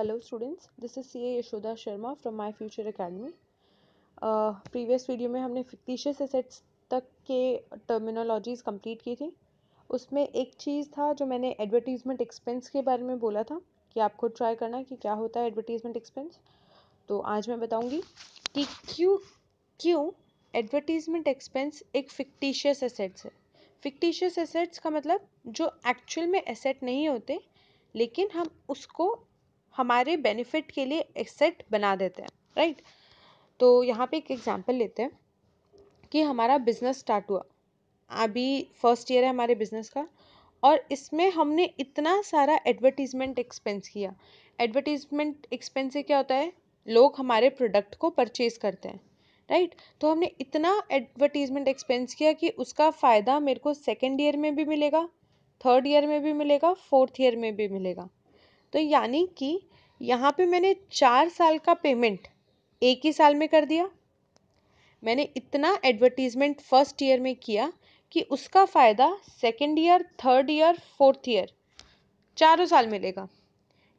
Hello students this is C A Yashoda Sharma from my future academy previous video में हमने fictitious assets तक के terminologies complete की थी उसमें एक चीज़ था जो मैंने एडवर्टीज़मेंट एक्सपेंस के बारे में बोला था कि आपको ट्राई करना है कि क्या होता है एडवर्टीज़मेंट एक्सपेंस तो आज मैं बताऊँगी कि क्यों क्यों एडवर्टीज़मेंट एक्सपेंस एक फिक्टिशियस एसेट्स है फिक्टिशियस एसेट्स का मतलब जो एक्चुअल में एसेट नहीं होते लेकिन हम उसको हमारे बेनिफिट के लिए एसेट बना देते हैं राइट तो यहाँ पे एक एग्जांपल लेते हैं कि हमारा बिजनेस स्टार्ट हुआ अभी फर्स्ट ईयर है हमारे बिजनेस का और इसमें हमने इतना सारा एडवर्टीज़मेंट एक्सपेंस किया एडवर्टीज़मेंट एक्सपेंस से क्या होता है लोग हमारे प्रोडक्ट को परचेज करते हैं राइट तो हमने इतना एडवर्टीज़मेंट एक्सपेंस किया कि उसका फ़ायदा मेरे को सेकेंड ईयर में भी मिलेगा थर्ड ईयर में भी मिलेगा फोर्थ ईयर में भी मिलेगा तो यानी कि यहाँ पे मैंने चार साल का पेमेंट एक ही साल में कर दिया मैंने इतना एडवर्टीज़मेंट फ़र्स्ट ईयर में किया कि उसका फ़ायदा second year third year fourth year चारों साल मिलेगा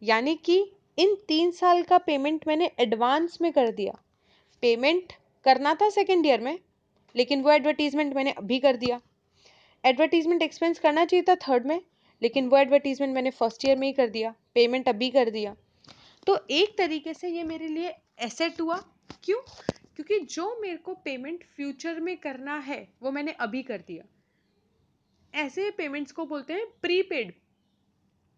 यानी कि इन तीन साल का पेमेंट मैंने एडवांस में कर दिया पेमेंट करना था सेकेंड ईयर में लेकिन वो एडवर्टीज़मेंट मैंने अभी कर दिया एडवर्टीज़मेंट एक्सपेंस करना चाहिए था थर्ड में लेकिन वो एडवर्टीज़मेंट मैंने फ़र्स्ट ईयर में ही कर दिया पेमेंट अभी कर दिया तो एक तरीके से ये मेरे लिए एसेट हुआ क्यों क्योंकि जो मेरे को पेमेंट फ्यूचर में करना है वो मैंने अभी कर दिया ऐसे पेमेंट्स को बोलते हैं प्रीपेड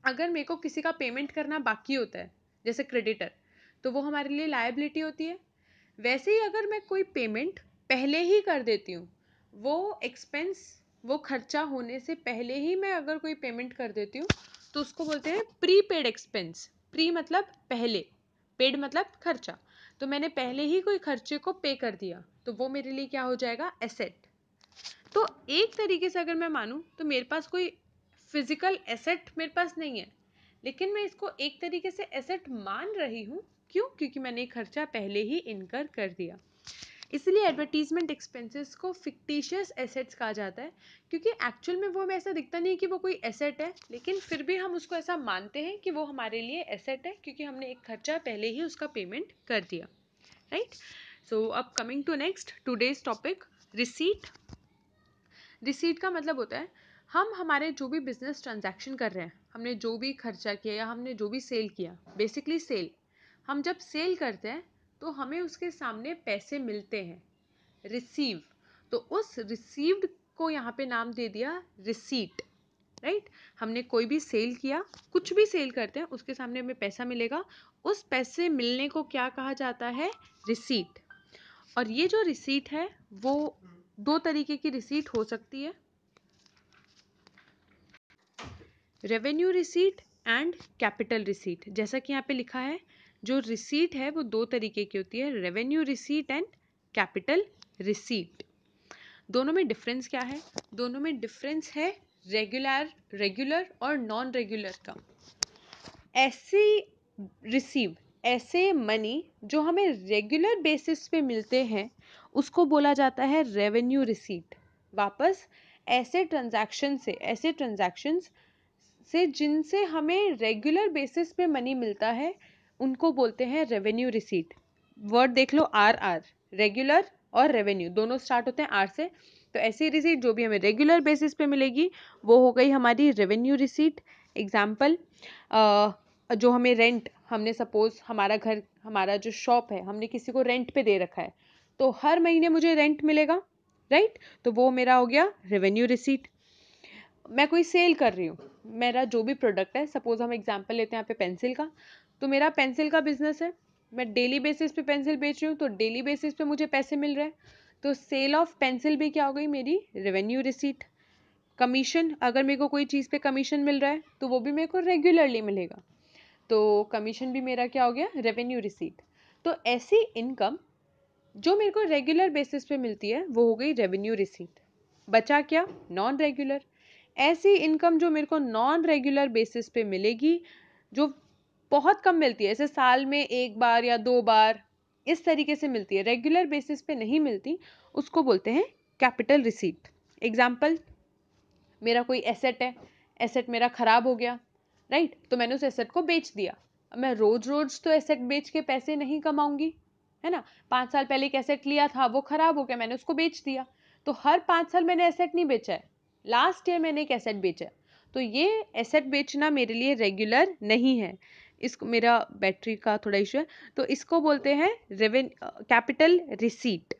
अगर मेरे को किसी का पेमेंट करना बाकी होता है जैसे क्रेडिटर तो वो हमारे लिए लाइबिलिटी होती है वैसे ही अगर मैं कोई पेमेंट पहले ही कर देती हूँ वो एक्सपेंस वो खर्चा होने से पहले ही मैं अगर कोई पेमेंट कर देती हूँ तो उसको बोलते हैं प्री पेड एक्सपेंस प्री मतलब पहले पेड मतलब खर्चा तो मैंने पहले ही कोई खर्चे को पे कर दिया तो वो मेरे लिए क्या हो जाएगा एसेट तो एक तरीके से अगर मैं मानूँ तो मेरे पास कोई फिजिकल एसेट मेरे पास नहीं है लेकिन मैं इसको एक तरीके से एसेट मान रही हूँ क्यों क्योंकि मैंने खर्चा पहले ही इनकर कर दिया इसलिए एडवर्टीज़मेंट एक्सपेंसेस को फिक्टिशियस एसेट्स कहा जाता है क्योंकि एक्चुअल में वो हमें ऐसा दिखता नहीं है कि वो कोई एसेट है लेकिन फिर भी हम उसको ऐसा मानते हैं कि वो हमारे लिए एसेट है क्योंकि हमने एक खर्चा पहले ही उसका पेमेंट कर दिया राइट सो अब coming to next today's topic receipt receipt का मतलब होता है हम हमारे जो भी बिजनेस ट्रांजैक्शन कर रहे हैं हमने जो भी खर्चा किया या हमने जो भी सेल किया बेसिकली सेल हम जब सेल करते हैं तो हमें उसके सामने पैसे मिलते हैं रिसीव तो उस रिसीव्ड को यहाँ पे नाम दे दिया रिसीट राइट हमने कोई भी सेल किया कुछ भी सेल करते हैं उसके सामने हमें पैसा मिलेगा उस पैसे मिलने को क्या कहा जाता है रिसीट और ये जो रिसीट है वो दो तरीके की रिसीट हो सकती है revenue receipt and capital receipt जैसा कि यहाँ पे लिखा है जो रिसीट है वो दो तरीके की होती है revenue receipt and capital receipt दोनों में डिफरेंस क्या है दोनों में डिफरेंस है रेगुलर रेगुलर और नॉन रेगुलर का ऐसी रिसीव ऐसे मनी जो हमें रेगुलर बेसिस पे मिलते हैं उसको बोला जाता है रेवेन्यू रिसीट वापस ऐसे ट्रांजैक्शन से ऐसे ट्रांजैक्शंस से जिनसे हमें रेगुलर बेसिस पे मनी मिलता है उनको बोलते हैं रेवेन्यू रिसीट वर्ड देख लो आर आर रेगुलर और रेवेन्यू दोनों स्टार्ट होते हैं आर से तो ऐसी रिसीट जो भी हमें रेगुलर बेसिस पे मिलेगी वो हो गई हमारी रेवेन्यू रिसीट एग्जाम्पल जो हमें रेंट हमने सपोज हमारा घर हमारा जो शॉप है हमने किसी को रेंट पे दे रखा है तो हर महीने मुझे रेंट मिलेगा राइट तो वो मेरा हो गया रेवेन्यू रिसीट मैं कोई सेल कर रही हूँ मेरा जो भी प्रोडक्ट है सपोज हम एग्जाम्पल लेते हैं यहाँ पे पेंसिल का तो मेरा पेंसिल का बिजनेस है मैं डेली बेसिस पे पेंसिल बेच रही हूँ तो डेली बेसिस पे मुझे पैसे मिल रहे हैं तो सेल ऑफ पेंसिल भी क्या हो गई मेरी रेवेन्यू रिसीट कमीशन अगर मेरे को कोई चीज़ पे कमीशन मिल रहा है तो वो भी मेरे को रेगुलरली मिलेगा तो कमीशन भी मेरा क्या हो गया रेवेन्यू रिसीट तो ऐसी इनकम जो मेरे को रेगुलर बेसिस पे मिलती है वो हो गई रेवेन्यू रिसीट बचा क्या नॉन रेगुलर ऐसी इनकम जो मेरे को नॉन रेगुलर बेसिस पे मिलेगी जो बहुत कम मिलती है ऐसे साल में एक बार या दो बार इस तरीके से मिलती है रेगुलर बेसिस पे नहीं मिलती उसको बोलते हैं कैपिटल रिसीट एग्जाम्पल मेरा कोई एसेट है एसेट मेरा ख़राब हो गया राइट तो मैंने उस एसेट को बेच दिया अब मैं रोज़ रोज़ तो एसेट बेच के पैसे नहीं कमाऊंगी है ना पाँच साल पहले एक एसेट लिया था वो ख़राब हो गया मैंने उसको बेच दिया तो हर पाँच साल मैंने एसेट नहीं बेचा है लास्ट ईयर मैंने एक एसेट बेचा है तो ये एसेट बेचना मेरे लिए रेगुलर नहीं है इसको मेरा बैटरी का थोड़ा इशू है तो इसको बोलते हैं revenue capital receipt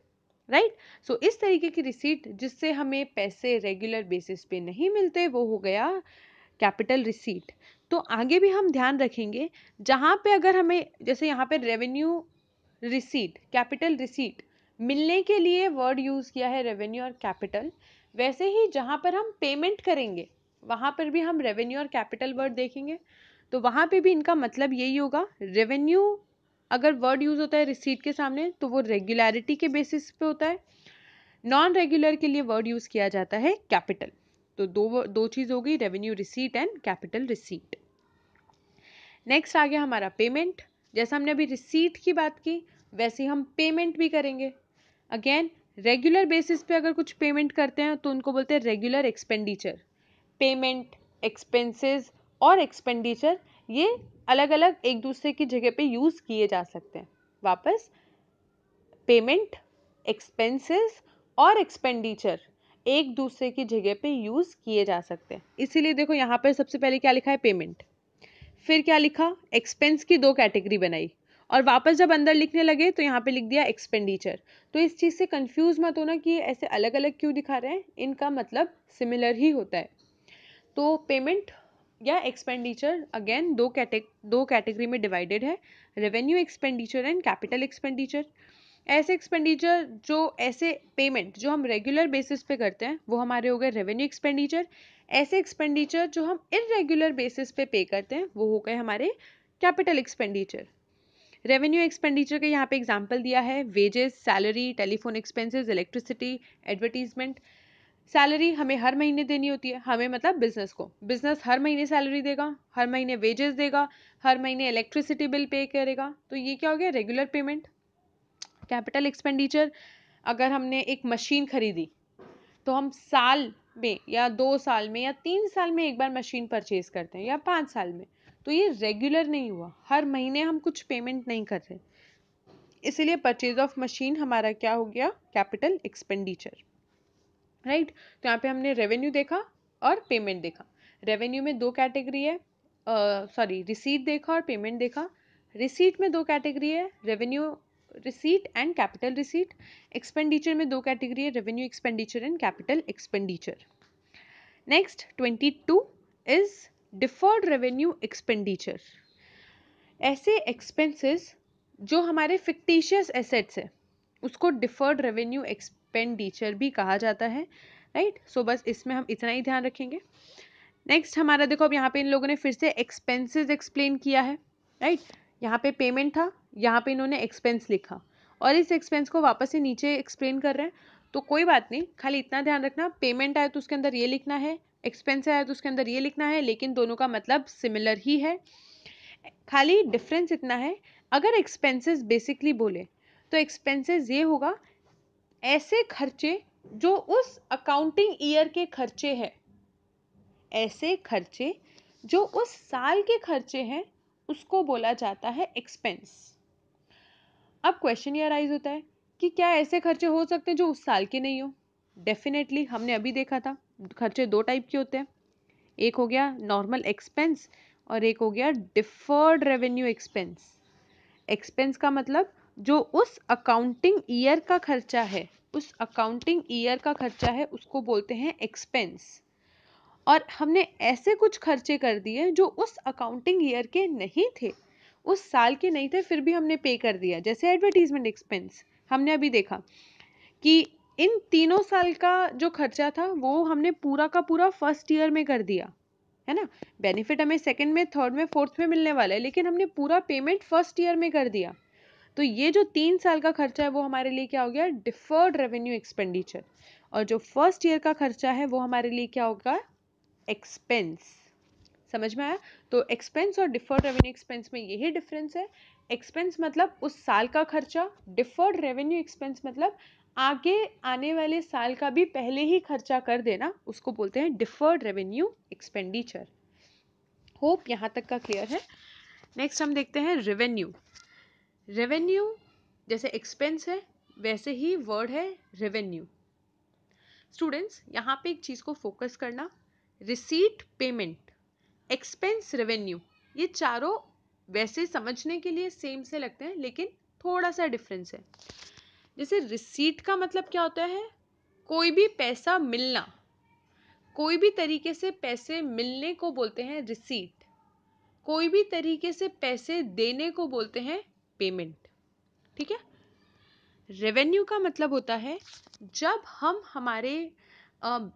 right so इस तरीके की रिसीट जिससे हमें पैसे रेगुलर बेसिस पे नहीं मिलते वो हो गया कैपिटल रिसीट तो आगे भी हम ध्यान रखेंगे जहाँ पे अगर हमें जैसे यहाँ पे रेवेन्यू रिसीट कैपिटल रिसीट मिलने के लिए वर्ड यूज़ किया है रेवेन्यू और कैपिटल वैसे ही जहाँ पर हम पेमेंट करेंगे वहाँ पर भी हम रेवेन्यू और कैपिटल वर्ड देखेंगे तो वहाँ पे भी इनका मतलब यही होगा रेवेन्यू अगर वर्ड यूज़ होता है रिसीट के सामने तो वो रेगुलरिटी के बेसिस पे होता है नॉन रेगुलर के लिए वर्ड यूज़ किया जाता है कैपिटल तो दो दो चीज़ हो गई revenue receipt and capital receipt next आ गया हमारा पेमेंट जैसा हमने अभी रिसीट की बात की वैसे हम पेमेंट भी करेंगे अगेन रेगुलर बेसिस पे अगर कुछ पेमेंट करते हैं तो उनको बोलते हैं रेगुलर एक्सपेंडिचर पेमेंट एक्सपेंसेस और एक्सपेंडिचर ये अलग अलग एक दूसरे की जगह पे यूज़ किए जा सकते हैं वापस पेमेंट एक्सपेंसेस और एक्सपेंडिचर एक दूसरे की जगह पे यूज़ किए जा सकते हैं इसीलिए देखो यहाँ पर सबसे पहले क्या लिखा है पेमेंट फिर क्या लिखा एक्सपेंस की दो कैटेगरी बनाई और वापस जब अंदर लिखने लगे तो यहाँ पे लिख दिया एक्सपेंडिचर तो इस चीज़ से कंफ्यूज मत होना कि ऐसे अलग अलग क्यों दिखा रहे हैं इनका मतलब सिमिलर ही होता है तो पेमेंट या एक्सपेंडिचर अगेन दो कैटे दो कैटेगरी में डिवाइडेड है revenue expenditure and capital expenditure ऐसे एक्सपेंडिचर जो ऐसे पेमेंट जो हम रेगुलर बेसिस पे करते हैं वो हमारे हो गए रेवेन्यू एक्सपेंडिचर ऐसे एक्सपेंडिचर जो हम इरेगुलर बेसिस पे पे करते हैं वो हो गए हमारे कैपिटल एक्सपेंडिचर रेवेन्यू एक्सपेंडिचर का यहाँ पे एग्जाम्पल दिया है wages salary telephone expenses electricity advertisement salary हमें हर महीने देनी होती है हमें मतलब बिजनेस को बिजनेस हर महीने सैलरी देगा हर महीने वेजेस देगा हर महीने इलेक्ट्रिसिटी बिल पे करेगा तो ये क्या हो गया रेगुलर पेमेंट कैपिटल एक्सपेंडिचर अगर हमने एक मशीन खरीदी तो हम साल में या दो साल में या तीन साल में एक बार मशीन परचेज करते हैं या पाँच साल में तो ये रेगुलर नहीं हुआ हर महीने हम कुछ पेमेंट नहीं कर रहे इसीलिए परचेज ऑफ मशीन हमारा क्या हो गया कैपिटल एक्सपेंडिचर राइट right? तो यहाँ पे हमने रेवेन्यू देखा और पेमेंट देखा रेवेन्यू में दो कैटेगरी है सॉरी रिसीट देखा और पेमेंट देखा रिसीट में दो कैटेगरी है revenue receipt and capital receipt expenditure में दो कैटेगरी है revenue expenditure and capital expenditure next twenty two is deferred revenue expenditure ऐसे एक्सपेंसेस जो हमारे फिक्टिशियस एसेट्स है उसको डिफर्ड रेवेन्यू एक्स पेंडिचर भी कहा जाता है राइट right? सो so, बस इसमें हम इतना ही ध्यान रखेंगे नेक्स्ट हमारा देखो अब यहाँ पे इन लोगों ने फिर से एक्सपेंसेस एक्सप्लेन किया है राइट right? यहाँ पे पेमेंट था यहाँ पे इन्होंने एक्सपेंस लिखा और इस एक्सपेंस को वापस से नीचे एक्सप्लेन कर रहे हैं तो कोई बात नहीं खाली इतना ध्यान रखना पेमेंट आया तो उसके अंदर ये लिखना है एक्सपेंस आया तो उसके अंदर ये लिखना है लेकिन दोनों का मतलब सिमिलर ही है खाली डिफरेंस इतना है अगर एक्सपेंसेस बेसिकली बोले तो एक्सपेंसेस ये होगा ऐसे खर्चे जो उस अकाउंटिंग ईयर के खर्चे हैं ऐसे खर्चे जो उस साल के खर्चे हैं उसको बोला जाता है एक्सपेंस अब क्वेश्चन ये राइज होता है कि क्या ऐसे खर्चे हो सकते हैं जो उस साल के नहीं हो डेफिनेटली हमने अभी देखा था खर्चे दो टाइप के होते हैं एक हो गया नॉर्मल एक्सपेंस और एक हो गया डिफर्ड रेवेन्यू एक्सपेंस एक्सपेंस का मतलब जो उस अकाउंटिंग ईयर का खर्चा है उस अकाउंटिंग ईयर का खर्चा है उसको बोलते हैं एक्सपेंस और हमने ऐसे कुछ खर्चे कर दिए जो उस अकाउंटिंग ईयर के नहीं थे उस साल के नहीं थे फिर भी हमने पे कर दिया जैसे एडवर्टीजमेंट एक्सपेंस हमने अभी देखा कि इन तीनों साल का जो खर्चा था वो हमने पूरा का पूरा फर्स्ट ईयर में कर दिया है ना बेनिफिट हमें सेकंड में थर्ड में फोर्थ में मिलने वाला है लेकिन हमने पूरा पेमेंट फर्स्ट ईयर में कर दिया तो ये जो तीन साल का खर्चा है वो हमारे लिए क्या हो गया डिफर्ड रेवेन्यू एक्सपेंडिचर और जो फर्स्ट ईयर का खर्चा है वो हमारे लिए क्या होगा एक्सपेंस समझ में आया तो एक्सपेंस और डिफर्ड रेवेन्यू एक्सपेंस में यही डिफरेंस है एक्सपेंस मतलब उस साल का खर्चा डिफर्ड रेवेन्यू एक्सपेंस मतलब आगे आने वाले साल का भी पहले ही खर्चा कर देना उसको बोलते हैं डिफर्ड रेवेन्यू एक्सपेंडिचर होप यहाँ तक का क्लियर है नेक्स्ट हम देखते हैं रेवेन्यू रेवेन्यू जैसे एक्सपेंस है वैसे ही वर्ड है रेवेन्यू स्टूडेंट्स यहाँ पे एक चीज़ को फोकस करना रिसीट पेमेंट एक्सपेंस रेवेन्यू ये चारों वैसे समझने के लिए सेम से लगते हैं लेकिन थोड़ा सा डिफरेंस है जैसे रिसीट का मतलब क्या होता है कोई भी पैसा मिलना कोई भी तरीके से पैसे मिलने को बोलते हैं रिसीट कोई भी तरीके से पैसे देने को बोलते हैं पेमेंट ठीक है रेवेन्यू का मतलब होता है जब हम हमारे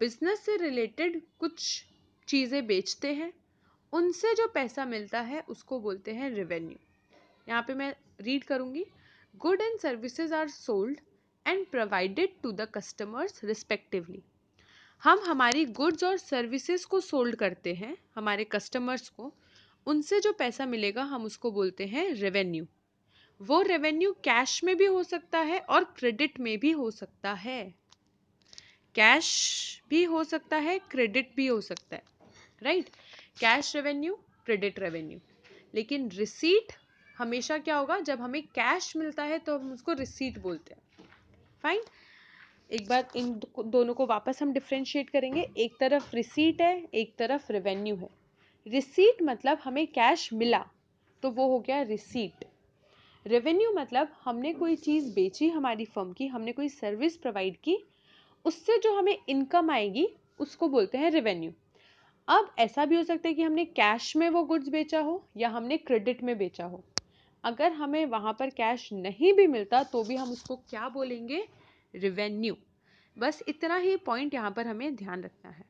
बिजनेस से रिलेटेड कुछ चीज़ें बेचते हैं उनसे जो पैसा मिलता है उसको बोलते हैं रेवेन्यू यहाँ पे मैं रीड करूँगी good and services are sold and provided to the customers respectively हम हमारी गुड्स और सर्विसेज को सोल्ड करते हैं हमारे कस्टमर्स को उनसे जो पैसा मिलेगा हम उसको बोलते हैं रेवेन्यू वो रेवेन्यू कैश में भी हो सकता है और क्रेडिट में भी हो सकता है कैश भी हो सकता है क्रेडिट भी हो सकता है right cash revenue credit revenue लेकिन रिसीट हमेशा क्या होगा जब हमें कैश मिलता है तो हम उसको रिसीट बोलते हैं फाइन एक बार इन दोनों को वापस हम डिफ्रेंशिएट करेंगे एक तरफ रिसीट है एक तरफ रेवेन्यू है रिसीट मतलब हमें कैश मिला तो वो हो गया रिसीट रेवेन्यू मतलब हमने कोई चीज़ बेची हमारी फर्म की हमने कोई सर्विस प्रोवाइड की उससे जो हमें इनकम आएगी उसको बोलते हैं रेवेन्यू अब ऐसा भी हो सकता है कि हमने कैश में वो गुड्स बेचा हो या हमने क्रेडिट में बेचा हो अगर हमें वहाँ पर कैश नहीं भी मिलता तो भी हम उसको क्या बोलेंगे रिवेन्यू बस इतना ही पॉइंट यहाँ पर हमें ध्यान रखना है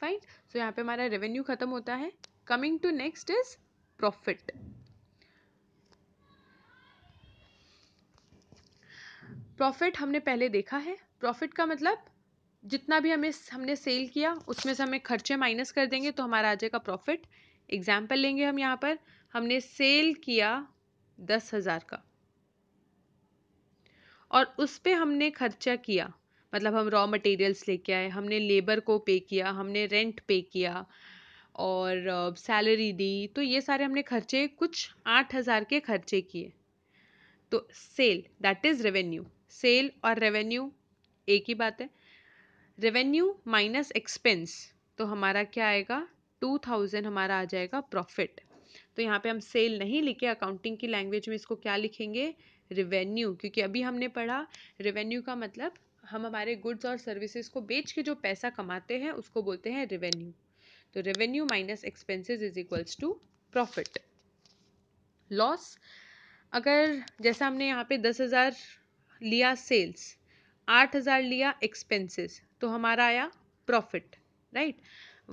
फाइन सो so, यहाँ पे हमारा रेवेन्यू ख़त्म होता है coming to next is profit profit हमने पहले देखा है प्रॉफिट का मतलब जितना भी हमें हमने सेल किया उसमें से हमें खर्चे माइनस कर देंगे तो हमारा आ जाएगा प्रॉफिट एग्जाम्पल लेंगे हम यहाँ पर हमने सेल किया दस हज़ार का और उस पर हमने खर्चा किया मतलब हम रॉ मटेरियल्स लेके आए हमने लेबर को पे किया हमने रेंट पे किया और सैलरी दी तो ये सारे हमने खर्चे कुछ आठ हज़ार के खर्चे किए तो sale that is revenue sale और रेवेन्यू एक ही बात है रेवेन्यू माइनस एक्सपेंस तो हमारा क्या आएगा टू थाउजेंड हमारा आ जाएगा प्रॉफिट तो यहाँ पे हम सेल नहीं लिखे अकाउंटिंग की लैंग्वेज में इसको क्या लिखेंगे रेवेन्यू क्योंकि अभी हमने पढ़ा रेवेन्यू का मतलब हम हमारे गुड्स और सर्विसेज को बेच के जो पैसा कमाते हैं उसको बोलते हैं रेवेन्यू तो revenue minus expenses is equals to profit loss अगर जैसा हमने यहाँ पे दस हज़ार लिया सेल्स आठ हज़ार लिया एक्सपेंसेस तो हमारा आया प्रॉफिट राइट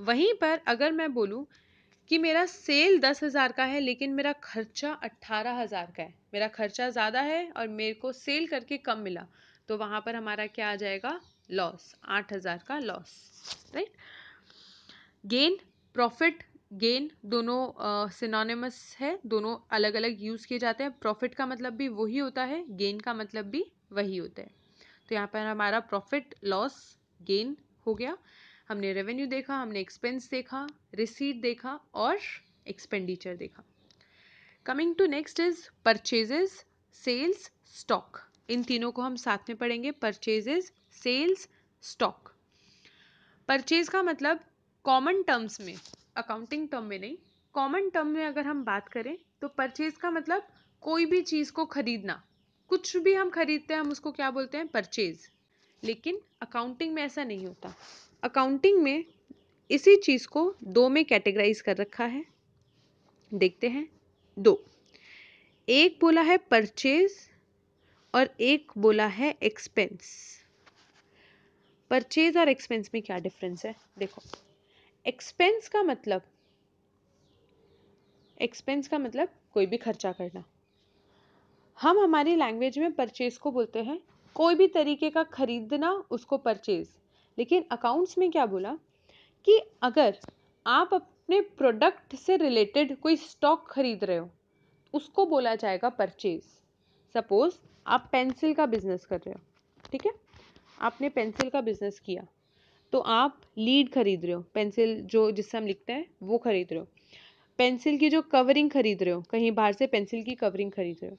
वहीं पर अगर मैं बोलूँ कि मेरा सेल दस हज़ार का है लेकिन मेरा खर्चा अट्ठारह हज़ार का है मेरा खर्चा ज़्यादा है और मेरे को सेल करके कम मिला तो वहाँ पर हमारा क्या आ जाएगा लॉस आठ हज़ार का loss right gain profit gain दोनों सिनोनिमस uh, है दोनों अलग अलग यूज़ किए जाते हैं प्रॉफिट का मतलब भी वही होता है गेन का मतलब भी वही होता है तो यहाँ पर हमारा प्रॉफिट लॉस गेन हो गया हमने रेवेन्यू देखा हमने एक्सपेंस देखा रिसीट देखा और एक्सपेंडिचर देखा coming to next is purchases sales stock इन तीनों को हम साथ में पढ़ेंगे परचेजेस सेल्स स्टॉक परचेज का मतलब कॉमन टर्म्स में अकाउंटिंग टर्म में नहीं कॉमन टर्म में अगर हम बात करें तो परचेज का मतलब कोई भी चीज़ को खरीदना कुछ भी हम खरीदते हैं हम उसको क्या बोलते हैं परचेज लेकिन अकाउंटिंग में ऐसा नहीं होता अकाउंटिंग में इसी चीज़ को दो में कैटेगराइज कर रखा है देखते हैं दो एक बोला है परचेज और एक बोला है एक्सपेंस परचेज और एक्सपेंस में क्या डिफरेंस है देखो एक्सपेंस का मतलब एक्सपेंस का मतलब कोई भी खर्चा करना हम हमारी लैंग्वेज में परचेज़ को बोलते हैं कोई भी तरीके का ख़रीदना उसको परचेज़ लेकिन अकाउंट्स में क्या बोला कि अगर आप अपने प्रोडक्ट से रिलेटेड कोई स्टॉक ख़रीद रहे हो उसको बोला जाएगा परचेज़ सपोज़ आप पेंसिल का बिज़नेस कर रहे हो ठीक है आपने पेंसिल का बिज़नेस किया तो आप लीड खरीद रहे हो पेंसिल जो जिससे हम लिखते हैं वो खरीद रहे हो पेंसिल की जो कवरिंग खरीद रहे हो कहीं बाहर से पेंसिल की कवरिंग खरीद रहे हो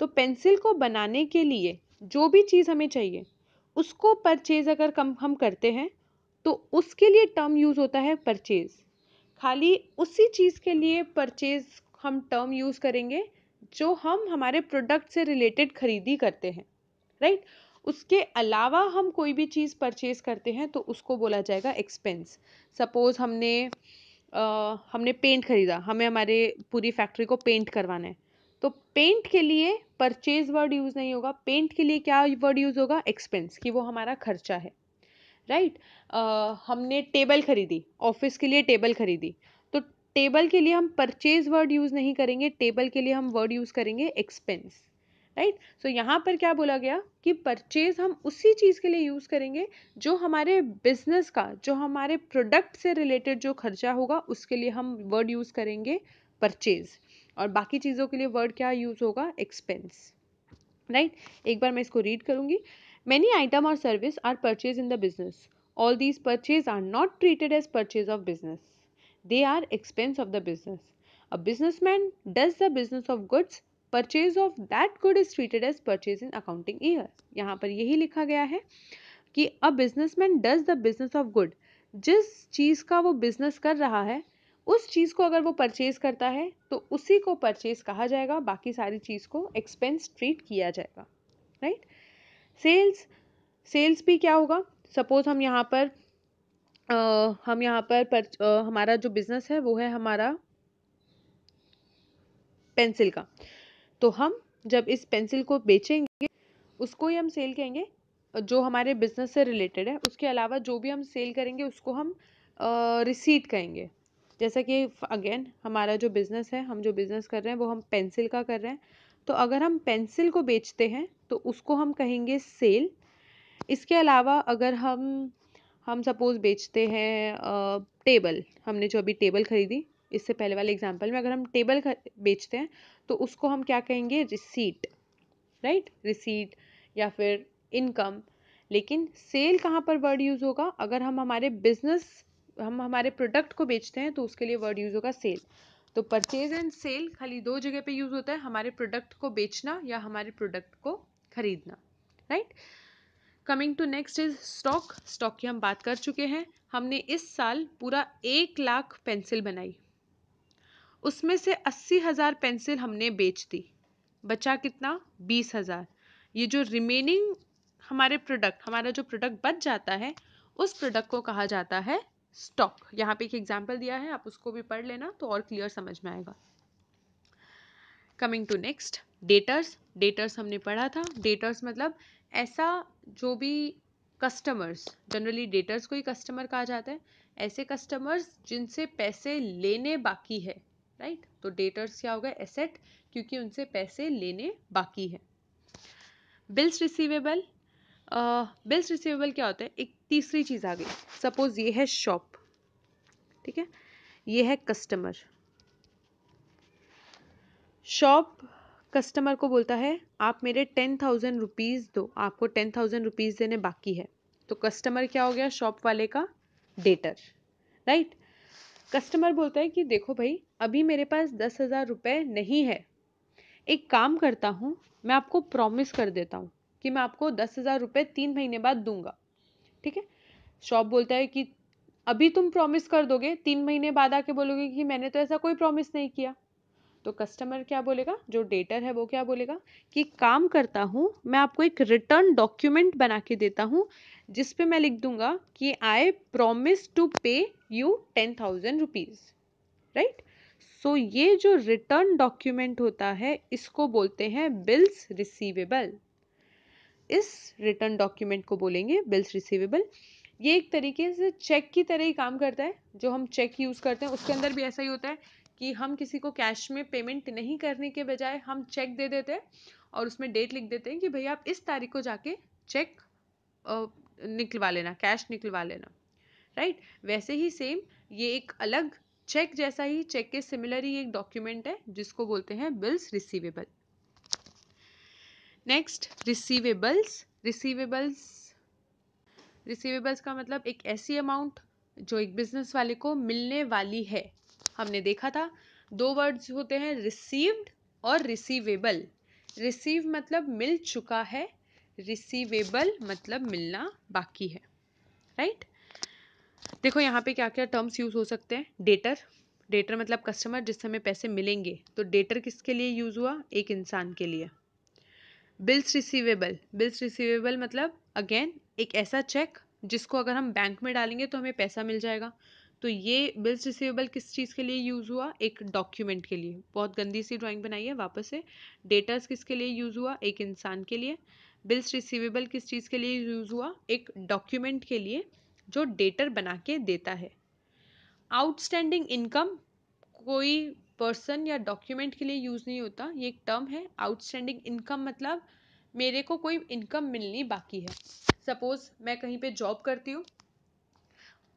तो पेंसिल को बनाने के लिए जो भी चीज़ हमें चाहिए उसको परचेज़ अगर कम हम करते हैं तो उसके लिए टर्म यूज़ होता है परचेज़ खाली उसी चीज़ के लिए परचेज़ हम टर्म यूज़ करेंगे जो हम हमारे प्रोडक्ट से रिलेटेड खरीदी करते हैं राइट उसके अलावा हम कोई भी चीज़ परचेज़ करते हैं तो उसको बोला जाएगा एक्सपेंस सपोज़ हमने आ, हमने पेंट ख़रीदा हमें हमारे पूरी फैक्ट्री को पेंट करवाना है तो पेंट के लिए परचेज वर्ड यूज़ नहीं होगा पेंट के लिए क्या वर्ड यूज़ होगा एक्सपेंस कि वो हमारा खर्चा है राइट right? uh, हमने टेबल खरीदी ऑफिस के लिए टेबल खरीदी तो टेबल के लिए हम परचेज वर्ड यूज़ नहीं करेंगे टेबल के लिए हम वर्ड यूज़ करेंगे एक्सपेंस राइट सो यहाँ पर क्या बोला गया कि परचेज हम उसी चीज़ के लिए यूज़ करेंगे जो हमारे बिजनेस का जो हमारे प्रोडक्ट से रिलेटेड जो खर्चा होगा उसके लिए हम वर्ड यूज़ करेंगे परचेज और बाकी चीज़ों के लिए वर्ड क्या यूज़ होगा एक्सपेंस राइट एक बार मैं इसको रीड करूँगी मैनी आइटम और service are purchase in the business all these purchase are not treated as purchase of business they are expense of the business a man does the business of goods purchase of that good is treated as purchase in accounting year यहाँ पर यही लिखा गया है कि a man does the business of good जिस चीज़ का वो बिजनेस कर रहा है उस चीज़ को अगर वो परचेज़ करता है तो उसी को परचेज़ कहा जाएगा बाकी सारी चीज़ को एक्सपेंस ट्रीट किया जाएगा राइट सेल्स सेल्स भी क्या होगा सपोज़ हम यहाँ पर आ, हम यहाँ पर, पर आ, हमारा जो बिज़नेस है वो है हमारा पेंसिल का तो हम जब इस पेंसिल को बेचेंगे उसको ही हम सेल कहेंगे जो हमारे बिजनेस से रिलेटेड है उसके अलावा जो भी हम सेल करेंगे उसको हम रिसीट कहेंगे जैसा कि अगेन हमारा जो बिज़नेस है हम जो बिज़नेस कर रहे हैं वो हम पेंसिल का कर रहे हैं तो अगर हम पेंसिल को बेचते हैं तो उसको हम कहेंगे सेल इसके अलावा अगर हम हम सपोज़ बेचते हैं टेबल हमने जो अभी टेबल ख़रीदी इससे पहले वाले एग्जाम्पल में अगर हम टेबल बेचते हैं तो उसको हम क्या कहेंगे रिसीट राइट रिसीट या फिर इनकम लेकिन सेल कहाँ पर वर्ड यूज़ होगा अगर हम हमारे बिजनेस हम हमारे प्रोडक्ट को बेचते हैं तो उसके लिए वर्ड यूज़ होगा सेल तो परचेज एंड सेल खाली दो जगह पे यूज़ होता है हमारे प्रोडक्ट को बेचना या हमारे प्रोडक्ट को खरीदना right coming to next is stock stock की हम बात कर चुके हैं हमने इस साल पूरा एक लाख पेंसिल बनाई उसमें से अस्सी हज़ार पेंसिल हमने बेच दी बचा कितना बीस हज़ार ये जो रिमेनिंग हमारे प्रोडक्ट हमारा जो प्रोडक्ट बच जाता है उस प्रोडक्ट को कहा जाता है स्टॉक यहाँ पे एक एग्जाम्पल दिया है आप उसको भी पढ़ लेना तो और क्लियर समझ में आएगा coming to next debtors debtors हमने पढ़ा था डेटर्स मतलब ऐसा जो भी कस्टमर्स जनरली डेटर्स को ही कस्टमर कहा जाता है ऐसे कस्टमर्स जिनसे पैसे लेने बाकी है राइट right? तो डेटर्स क्या होगा एसेट क्योंकि उनसे पैसे लेने बाकी है बिल्स रिसीवेबल बिल्स रिसीवेबल क्या होता है एक तीसरी चीज़ आ गई सपोज ये है शॉप ठीक है ये है कस्टमर शॉप कस्टमर को बोलता है आप मेरे टेन थाउजेंड रुपीज़ दो आपको टेन थाउजेंड रुपीज़ देने बाकी है तो कस्टमर क्या हो गया शॉप वाले का डेटर राइट कस्टमर बोलता है कि देखो भाई अभी मेरे पास दस हज़ार रुपये नहीं है एक काम करता हूँ मैं आपको प्रॉमिस कर देता हूँ कि मैं आपको दस हज़ार रुपये तीन महीने बाद दूंगा ठीक है शॉप बोलता है कि अभी तुम प्रॉमिस कर दोगे तीन महीने बाद आके बोलोगे कि मैंने तो ऐसा कोई प्रॉमिस नहीं किया तो कस्टमर क्या बोलेगा जो डेटर है वो क्या बोलेगा कि काम करता हूँ मैं आपको एक रिटर्न डॉक्यूमेंट बना के देता हूँ जिस पे मैं लिख दूंगा कि I promise to pay you ten thousand rupees right so ये जो रिटर्न डॉक्यूमेंट होता है इसको बोलते हैं बिल्स रिसीवेबल इस रिटर्न डॉक्यूमेंट को बोलेंगे बिल्स रिसीवेबल ये एक तरीके से चेक की तरह ही काम करता है जो हम चेक यूज़ करते हैं उसके अंदर भी ऐसा ही होता है कि हम किसी को कैश में पेमेंट नहीं करने के बजाय हम चेक दे देते हैं और उसमें डेट लिख देते हैं कि भैया आप इस तारीख को जाके चेक निकलवा लेना कैश निकलवा लेना राइट वैसे ही सेम ये एक अलग चेक जैसा ही चेक के सिमिलर ही एक डॉक्यूमेंट है जिसको बोलते हैं bills receivable next receivables receivables receivables का मतलब एक ऐसी अमाउंट जो एक बिजनेस वाले को मिलने वाली है हमने देखा था दो वर्ड्स होते हैं रिसीव्ड और रिसीवेबल रिसीव मतलब मिल चुका है रिसीवेबल मतलब मिलना बाकी है राइट right? देखो यहाँ पे क्या क्या टर्म्स यूज़ हो सकते हैं डेटर डेटर मतलब कस्टमर जिससे हमें पैसे मिलेंगे तो डेटर किसके लिए यूज़ हुआ एक इंसान के लिए बिल्स रिसीवेबल बिल्स रिसीवेबल मतलब अगेन एक ऐसा चेक जिसको अगर हम बैंक में डालेंगे तो हमें पैसा मिल जाएगा तो ये बिल्स रिसीवेबल किस चीज़ के लिए यूज़ हुआ एक डॉक्यूमेंट के लिए बहुत गंदी सी ड्राइंग बनाई है वापस से डेटास किसके लिए यूज़ हुआ एक इंसान के लिए बिल्स रिसीवेबल किस चीज़ के लिए यूज़ हुआ एक डॉक्यूमेंट के लिए जो डेटर बना के देता है आउटस्टैंडिंग इनकम कोई पर्सन या डॉक्यूमेंट के लिए यूज़ नहीं होता ये एक टर्म है आउटस्टैंडिंग इनकम मतलब मेरे को कोई इनकम मिलनी बाकी है सपोज़ मैं कहीं पे जॉब करती हूँ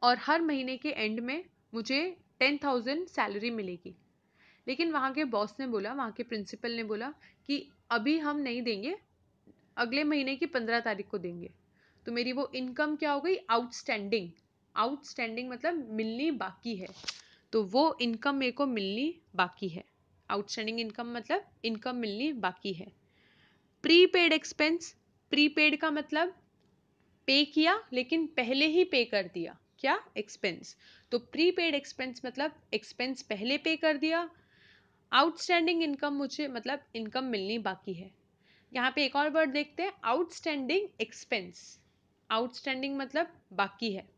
और हर महीने के एंड में मुझे टेन थाउजेंड सैलरी मिलेगी लेकिन वहाँ के बॉस ने बोला वहाँ के प्रिंसिपल ने बोला कि अभी हम नहीं देंगे अगले महीने की पंद्रह तारीख को देंगे तो मेरी वो इनकम क्या हो गई आउटस्टैंडिंग आउटस्टैंडिंग मतलब मिलनी बाकी है तो वो इनकम मेरे को मिलनी बाकी है आउटस्टैंडिंग इनकम मतलब इनकम मिलनी बाकी है प्रीपेड एक्सपेंस प्रीपेड का मतलब पे किया लेकिन पहले ही पे कर दिया क्या एक्सपेंस तो प्रीपेड एक्सपेंस मतलब एक्सपेंस पहले पे कर दिया आउटस्टैंडिंग इनकम मुझे मतलब इनकम मिलनी बाकी है यहाँ पे एक और वर्ड देखते हैं आउटस्टैंडिंग एक्सपेंस आउटस्टैंडिंग मतलब बाकी है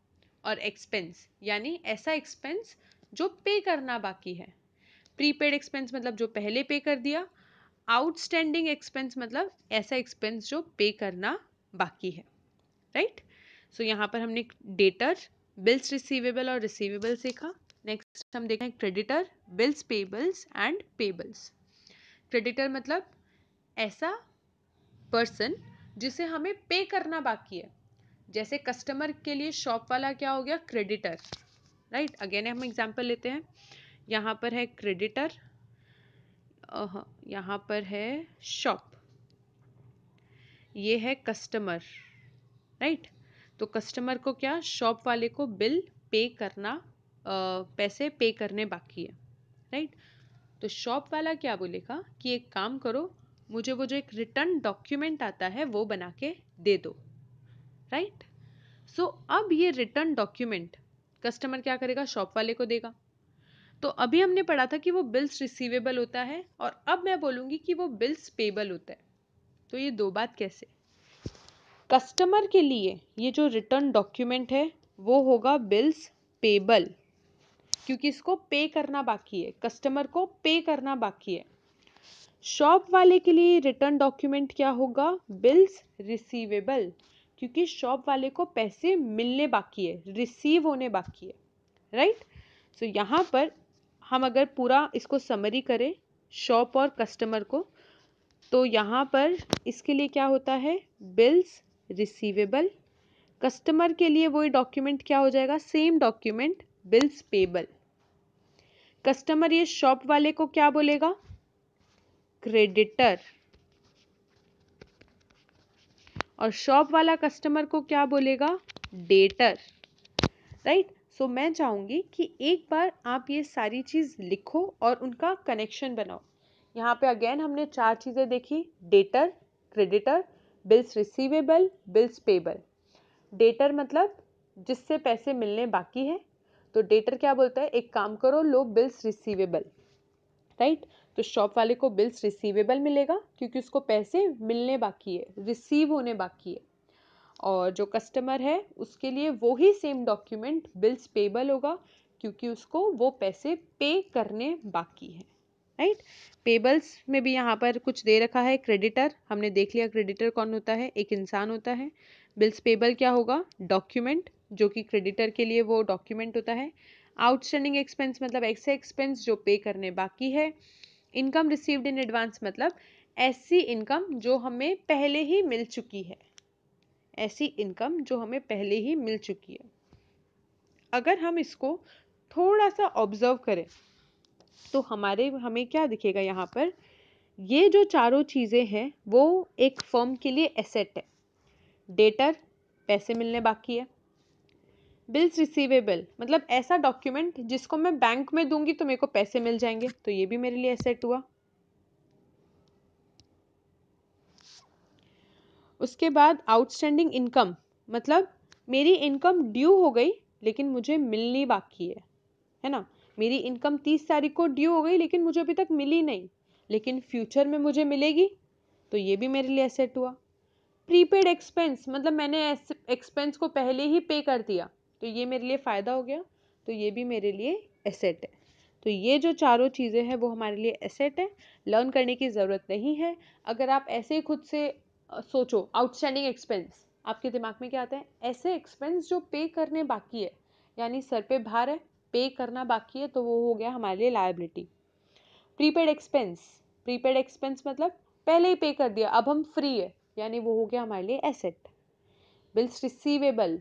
और एक्सपेंस यानी ऐसा एक्सपेंस जो पे करना बाकी है प्रीपेड एक्सपेंस मतलब जो पहले पे कर दिया आउटस्टैंडिंग एक्सपेंस मतलब ऐसा एक्सपेंस जो पे करना बाकी है राइट सो so, यहाँ पर हमने डेटर बिल्स रिसीवेबल और रिसीवेबल सीखा नेक्स्ट हम देखें creditor bills payables and payables creditor मतलब ऐसा पर्सन जिसे हमें पे करना बाकी है जैसे कस्टमर के लिए शॉप वाला क्या हो गया क्रेडिटर राइट अगेन हम एग्जाम्पल लेते हैं यहाँ पर है क्रेडिटर यहाँ पर है शॉप ये है कस्टमर राइट तो कस्टमर को क्या शॉप वाले को बिल पे करना पैसे पे करने बाकी है राइट तो शॉप वाला क्या बोलेगा कि एक काम करो मुझे वो जो एक रिटर्न डॉक्यूमेंट आता है वो बना के दे दो राइट right? सो so, अब ये रिटर्न डॉक्यूमेंट कस्टमर क्या करेगा शॉप वाले को देगा तो अभी हमने पढ़ा था कि वो बिल्स रिसीवेबल होता है और अब मैं बोलूँगी कि वो बिल्स पेबल होता है तो ये दो बात कैसे कस्टमर के लिए ये जो रिटर्न डॉक्यूमेंट है वो होगा बिल्स पेबल क्योंकि इसको पे करना बाकी है कस्टमर को पे करना बाकी है शॉप वाले के लिए रिटर्न डॉक्यूमेंट क्या होगा बिल्स रिसीवेबल क्योंकि शॉप वाले को पैसे मिलने बाकी है रिसीव होने बाकी है राइट सो so, यहाँ पर हम अगर पूरा इसको समरी करें शॉप और कस्टमर को तो यहाँ पर इसके लिए क्या होता है बिल्स रिसीवेबल कस्टमर के लिए वही डॉक्यूमेंट क्या हो जाएगा same document bills payable customer ये शॉप वाले को क्या बोलेगा क्रेडिटर और शॉप वाला कस्टमर को क्या बोलेगा डेटर राइट सो मैं चाहूँगी कि एक बार आप ये सारी चीज़ लिखो और उनका कनेक्शन बनाओ यहाँ पे अगेन हमने चार चीज़ें देखी debtor creditor bills receivable bills payable debtor मतलब जिससे पैसे मिलने बाकी हैं तो डेटर क्या बोलता है एक काम करो लो बिल्स रिसीवेबल राइट right? तो शॉप वाले को बिल्स रिसीवेबल मिलेगा क्योंकि उसको पैसे मिलने बाकी है रिसीव होने बाकी है और जो कस्टमर है उसके लिए वो ही सेम डॉक्यूमेंट बिल्स पेबल होगा क्योंकि उसको वो पैसे पे करने बाकी हैं राइट पेबल्स में भी यहाँ पर कुछ दे रखा है क्रेडिटर हमने देख लिया क्रेडिटर कौन होता है एक इंसान होता है बिल्स पेबल क्या होगा डॉक्यूमेंट जो कि क्रेडिटर के लिए वो डॉक्यूमेंट होता है आउटस्टैंडिंग एक्सपेंस मतलब ऐसे एक्सपेंस जो पे करने बाकी है इनकम रिसीव्ड इन एडवांस मतलब ऐसी इनकम जो हमें पहले ही मिल चुकी है ऐसी इनकम जो हमें पहले ही मिल चुकी है अगर हम इसको थोड़ा सा ऑब्जर्व करें तो हमारे हमें क्या दिखेगा यहाँ पर ये जो चारों चीज़ें हैं वो एक फर्म के लिए एसेट है डेटर पैसे मिलने बाकी है बिल्स रिसीवेबल मतलब ऐसा डॉक्यूमेंट जिसको मैं बैंक में दूंगी तो मेरे को पैसे मिल जाएंगे तो ये भी मेरे लिए एसेट हुआ उसके बाद आउटस्टैंडिंग इनकम मतलब मेरी इनकम ड्यू हो गई लेकिन मुझे मिलनी बाकी है है ना मेरी इनकम तीस तारीख को ड्यू हो गई लेकिन मुझे अभी तक मिली नहीं लेकिन फ्यूचर में मुझे मिलेगी तो ये भी मेरे लिए एसेट हुआ प्रीपेड एक्सपेंस मतलब मैंने एक्सपेंस को पहले ही पे कर दिया तो ये मेरे लिए फ़ायदा हो गया तो ये भी मेरे लिए एसेट है तो ये जो चारों चीज़ें हैं वो हमारे लिए एसेट है लर्न करने की ज़रूरत नहीं है अगर आप ऐसे ही खुद से सोचो आउटस्टैंडिंग एक्सपेंस आपके दिमाग में क्या आता है ऐसे एक्सपेंस जो पे करने बाकी है यानी सर पे भार है पे करना बाकी है तो वो हो गया हमारे लिए liability prepaid expense prepaid expense मतलब पहले ही पे कर दिया अब हम फ्री है यानी वो हो गया हमारे लिए एसेट बिल्स रिसीवेबल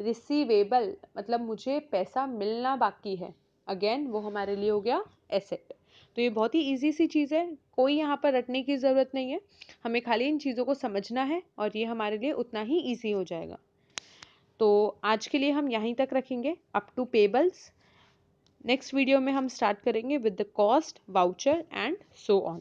रिसीवेबल मतलब मुझे पैसा मिलना बाकी है अगेन वो हमारे लिए हो गया एसेट तो ये बहुत ही ईजी सी चीज़ है कोई यहाँ पर रटने की ज़रूरत नहीं है हमें खाली इन चीज़ों को समझना है और ये हमारे लिए उतना ही ईजी हो जाएगा तो आज के लिए हम यहीं तक रखेंगे up to payables next video में हम स्टार्ट करेंगे with the cost voucher and so on